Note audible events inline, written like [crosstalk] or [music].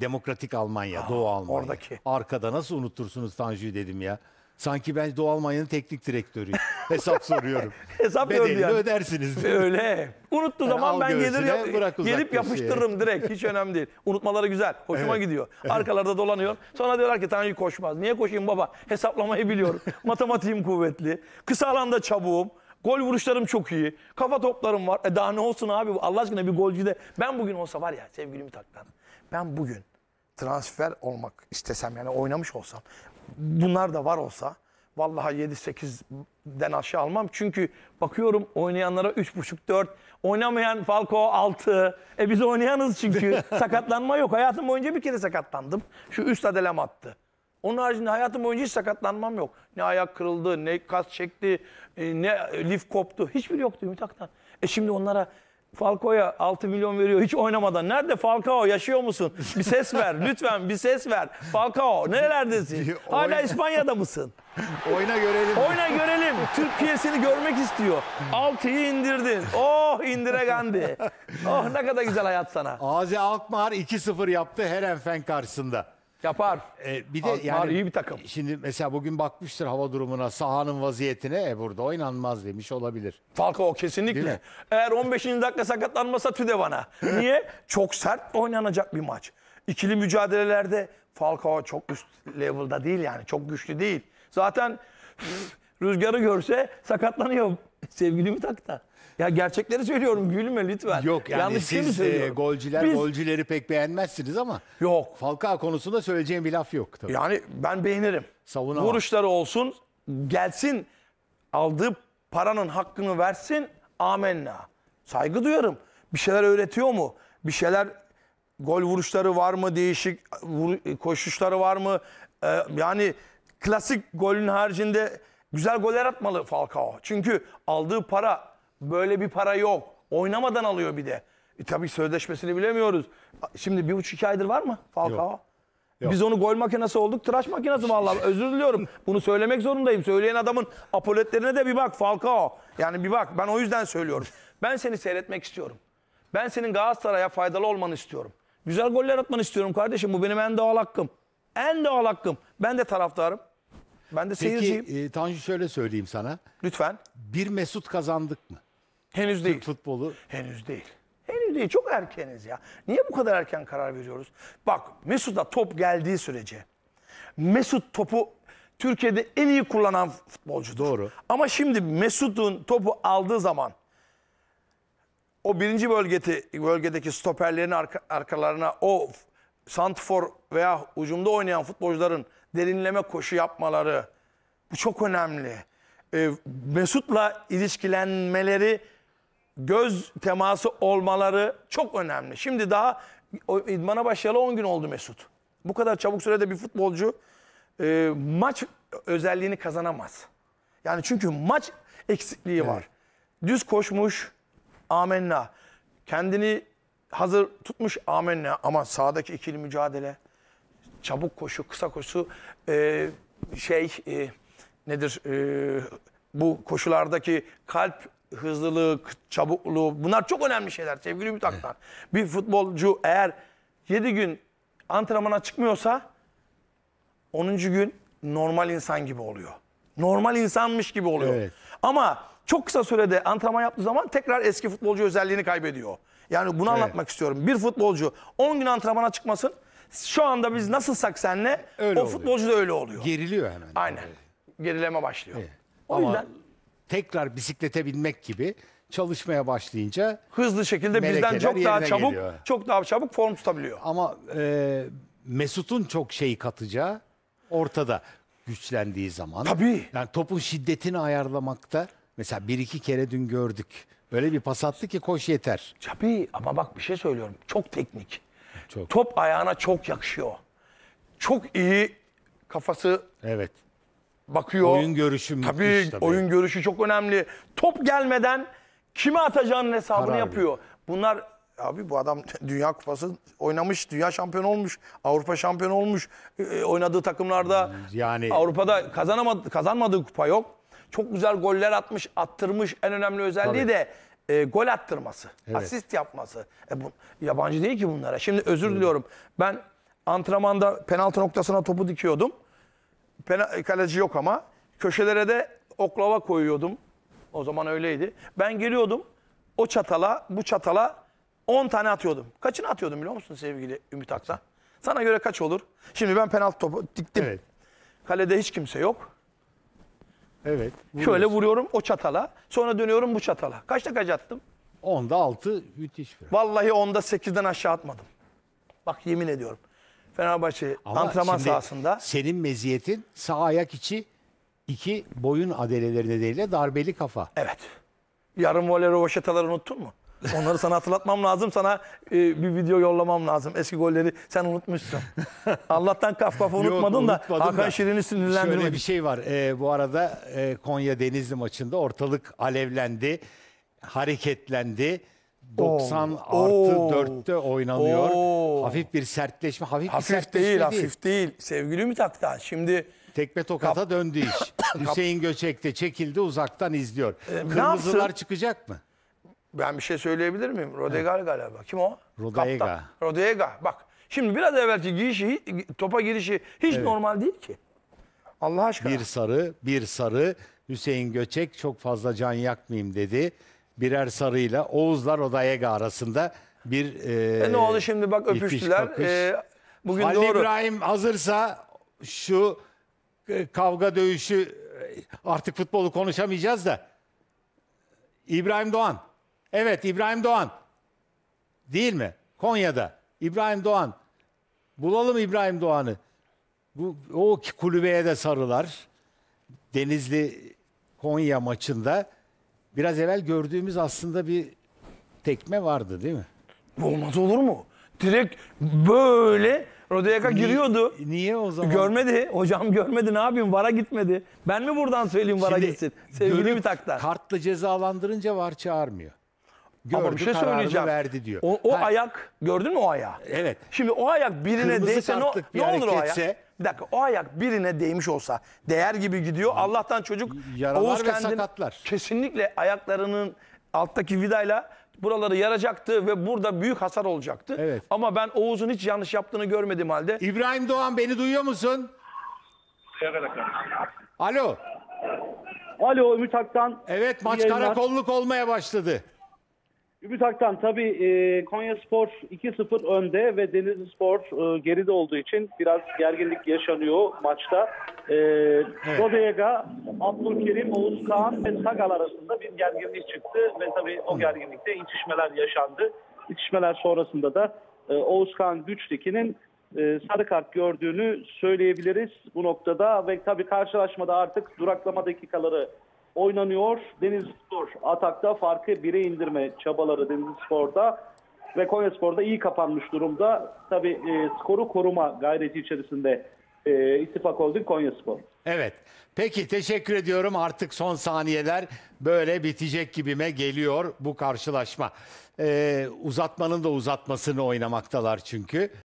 Demokratik Almanya, Doğu Almanya. oradaki. Arkada nasıl unuttursunuz Tanju'yu dedim ya. Sanki ben Doğu Almanya'nın teknik direktörüyüm. [laughs] Hesap soruyorum. Hesap gördü Bedelini yani. ödersiniz. Öyle. Unuttu Yani zaman ben gelir yap- bırak gelip yapıştırırım direkt. Hiç önemli değil. Unutmaları güzel. Hoşuma Evet. gidiyor. Arkalarda dolanıyor. Sonra diyorlar ki Tanju koşmaz. Niye koşayım baba? Hesaplamayı biliyorum. [laughs] Matematiğim kuvvetli. Kısa alanda çabuğum. Gol vuruşlarım çok iyi. Kafa toplarım var. E daha ne olsun abi? Allah aşkına bir golcü de. Ben bugün olsa var ya sevgili Mithat'tan. Ben bugün transfer olmak istesem yani oynamış olsam bunlar da var olsa vallahi 7-8'den aşağı almam. Çünkü bakıyorum oynayanlara 3,5-4, oynamayan Falco 6. E biz oynayanız çünkü. [laughs] Sakatlanma yok. Hayatım boyunca bir kere sakatlandım. Şu üst adelem attı. Onun haricinde hayatım boyunca hiç sakatlanmam yok. Ne ayak kırıldı, ne kas çekti, e, ne lif koptu. hiçbir yoktu Ümit Aktan. E şimdi onlara Falcoya 6 milyon veriyor hiç oynamadan. Nerede Falcao yaşıyor musun? Bir ses ver [laughs] lütfen bir ses ver. Falcao nerelerdesin? Hala İspanya'da mısın? [laughs] Oyna görelim. Oyna görelim. Türk piyesini görmek istiyor. 6'yı indirdin. Oh indire Gandhi. Oh ne kadar güzel hayat sana. Azi Alkmaar 2-0 yaptı her enfen karşısında. Yapar. E, bir de Ar- yani iyi bir takım. Şimdi mesela bugün bakmıştır hava durumuna, sahanın vaziyetine e, burada oynanmaz demiş olabilir. Falcao o kesinlikle. Eğer 15. dakika sakatlanmasa tüde bana. Niye? çok sert oynanacak bir maç. İkili mücadelelerde Falcao çok üst level'da değil yani. Çok güçlü değil. Zaten rüzgarı görse sakatlanıyor. [laughs] Sevgilimi tak Ya gerçekleri söylüyorum gülme lütfen. Yok yani Yanlış şey mi e, söylüyorum? golcüler Biz- golcüleri pek beğenmezsiniz ama Yok. Falcao konusunda söyleyeceğim bir laf yok tabii. Yani ben beğenirim. Savunamam. Vuruşları olsun, gelsin, aldığı paranın hakkını versin, amenna. Saygı duyarım. Bir şeyler öğretiyor mu? Bir şeyler, gol vuruşları var mı? Değişik vuru- koşuşları var mı? Ee, yani klasik golün haricinde Güzel goller atmalı Falcao. Çünkü aldığı para böyle bir para yok. Oynamadan alıyor bir de. E tabii sözleşmesini bilemiyoruz. Şimdi bir buçuk iki aydır var mı Falcao? Yok. Biz onu gol makinesi olduk, tıraş makinesi vallahi. Özür diliyorum. Bunu söylemek zorundayım. Söyleyen adamın apoletlerine de bir bak Falcao. Yani bir bak ben o yüzden söylüyorum. Ben seni seyretmek istiyorum. Ben senin Galatasaray'a faydalı olmanı istiyorum. Güzel goller atmanı istiyorum kardeşim. Bu benim en doğal hakkım. En doğal hakkım. Ben de taraftarım. Ben de Peki e, Tanju şöyle söyleyeyim sana. Lütfen. Bir Mesut kazandık mı? Henüz değil. futbolu. Henüz değil. Henüz değil. Çok erkeniz ya. Niye bu kadar erken karar veriyoruz? Bak Mesut'a top geldiği sürece Mesut topu Türkiye'de en iyi kullanan futbolcu. Doğru. Ama şimdi Mesut'un topu aldığı zaman o birinci bölgede, bölgedeki stoperlerin arka- arkalarına o f- santfor veya ucumda oynayan futbolcuların derinleme koşu yapmaları bu çok önemli. E, Mesut'la ilişkilenmeleri, göz teması olmaları çok önemli. Şimdi daha o, idmana başlayalı 10 gün oldu Mesut. Bu kadar çabuk sürede bir futbolcu e, maç özelliğini kazanamaz. Yani çünkü maç eksikliği evet. var. Düz koşmuş, amenna. Kendini hazır tutmuş, amenna. Ama sağdaki ikili mücadele çabuk koşu, kısa koşu e, şey e, nedir e, bu koşulardaki kalp hızlılığı, çabukluğu bunlar çok önemli şeyler sevgili Mütaklar. Bir futbolcu eğer 7 gün antrenmana çıkmıyorsa 10. gün normal insan gibi oluyor. Normal insanmış gibi oluyor. Evet. Ama çok kısa sürede antrenman yaptığı zaman tekrar eski futbolcu özelliğini kaybediyor. Yani bunu evet. anlatmak istiyorum. Bir futbolcu 10 gün antrenmana çıkmasın şu anda biz nasılsak senle o futbolcu da öyle oluyor. Geriliyor hemen. Aynen. Gerileme başlıyor. Evet. O Ama yüzden tekrar bisiklete binmek gibi çalışmaya başlayınca hızlı şekilde bizden çok daha çabuk, geliyor. çok daha çabuk form tutabiliyor. ama e, Mesut'un çok şey katacağı ortada güçlendiği zaman. Tabii. Yani topun şiddetini ayarlamakta mesela bir iki kere dün gördük. Böyle bir pas attı ki koş yeter. Tabii ama bak bir şey söylüyorum. Çok teknik. Çok. Top ayağına çok yakışıyor. Çok iyi kafası Evet. bakıyor. Oyun görüşü müthiş tabii, tabii. oyun görüşü çok önemli. Top gelmeden kime atacağının hesabını Karar yapıyor. Bunlar abi bu adam [laughs] Dünya Kupası oynamış, Dünya şampiyonu olmuş, Avrupa şampiyonu olmuş. Ee, oynadığı takımlarda Yani- Avrupa'da kazanamadı, kazanmadığı kupa yok. Çok güzel goller atmış, attırmış. En önemli özelliği de e, gol attırması, evet. asist yapması. E, bu, yabancı değil ki bunlara. Şimdi özür evet. diliyorum. Ben antrenmanda penaltı noktasına topu dikiyordum. Pena, e, kaleci yok ama. Köşelere de oklava koyuyordum. O zaman öyleydi. Ben geliyordum o çatala, bu çatala 10 tane atıyordum. Kaçını atıyordum biliyor musun sevgili Ümit Aksa? Sana göre kaç olur? Şimdi ben penaltı topu diktim. Evet. Kalede hiç kimse yok. Evet. Vuruyorsun. Şöyle vuruyorum o çatala. Sonra dönüyorum bu çatala. Kaçta kaç attım? 10'da 6 müthiş bir. Vallahi 10'da 8'den aşağı atmadım. Bak yemin ediyorum. Fenerbahçe Ama antrenman şimdi sahasında. Senin meziyetin sağ ayak içi iki boyun adeleleri nedeniyle darbeli kafa. Evet. Yarım voley rovaşataları unuttun mu? Onları sana hatırlatmam lazım. Sana e, bir video yollamam lazım. Eski golleri sen unutmuşsun. [laughs] Allah'tan kaf kafa unutmadın da Hakan da, Şirin'i sinirlendirmedi. Şöyle bir şey var. E, bu arada e, Konya Denizli maçında ortalık alevlendi. Hareketlendi. 90 Oo. artı 4'te oynanıyor. Oo. Hafif bir sertleşme. Hafif, hafif bir sertleşme değil, değil. Hafif değil. Sevgili Mithat şimdi... Tekme tokata Kap... döndü iş. [coughs] Hüseyin Göçek de çekildi uzaktan izliyor. Ee, Kırmızılar çıkacak mı? Ben bir şey söyleyebilir miyim? Rodega galiba. Kim o? Rodega. Kaptan. Rodega. Bak şimdi biraz evvelki girişi, topa girişi hiç normal değil ki. Allah aşkına. Bir sarı, bir sarı. Hüseyin Göçek çok fazla can yakmayayım dedi. Birer sarıyla Oğuzlar Odaega arasında bir e, E ne oldu şimdi bak öpüştüler. E, bugün Ali doğru. İbrahim hazırsa şu e, kavga dövüşü e, artık futbolu konuşamayacağız da İbrahim Doğan Evet İbrahim Doğan. Değil mi? Konya'da. İbrahim Doğan. Bulalım İbrahim Doğan'ı. Bu, o kulübeye de sarılar. Denizli Konya maçında biraz evvel gördüğümüz aslında bir tekme vardı değil mi? Olmaz olur mu? Direkt böyle Rodayaka giriyordu. Niye o zaman? Görmedi. Hocam görmedi. Ne yapayım? Vara gitmedi. Ben mi buradan söyleyeyim vara Şimdi, gitsin? Sevgili bir taktan. Kartla cezalandırınca var çağırmıyor. Gördü, Ama bir şey söyleyeceğim. verdi diyor. O, o ayak gördün mü o ayağı? Evet. Şimdi o ayak birine değse ne, ne olur o ayak? bir dakika o ayak birine değmiş olsa değer gibi gidiyor. Allah'tan çocuk Yaralar Oğuz ve kendini, sakatlar. kesinlikle ayaklarının alttaki vidayla buraları yaracaktı ve burada büyük hasar olacaktı. Evet. Ama ben Oğuz'un hiç yanlış yaptığını görmedim halde. İbrahim Doğan beni duyuyor musun? Alo. Alo Ümit Aktan. Evet maç karakolluk olmaya başladı. Ümit tabii e, Konya Spor 2-0 önde ve Denizli Spor e, geride olduğu için biraz gerginlik yaşanıyor maçta. E, evet. Rodega, Abdülkerim, Oğuz Kağan ve Sagal arasında bir gerginlik çıktı ve tabii o gerginlikte itişmeler yaşandı. İtişmeler sonrasında da e, Oğuz Kağan Güçtekin'in e, sarı kart gördüğünü söyleyebiliriz bu noktada ve tabii karşılaşmada artık duraklama dakikaları oynanıyor. Deniz Spor atakta farkı bire indirme çabaları Deniz Spor'da ve Konya Spor'da iyi kapanmış durumda. tabi e, skoru koruma gayreti içerisinde e, ittifak oldu Konya Spor. Evet. Peki teşekkür ediyorum. Artık son saniyeler böyle bitecek gibime geliyor bu karşılaşma. Ee, uzatmanın da uzatmasını oynamaktalar çünkü.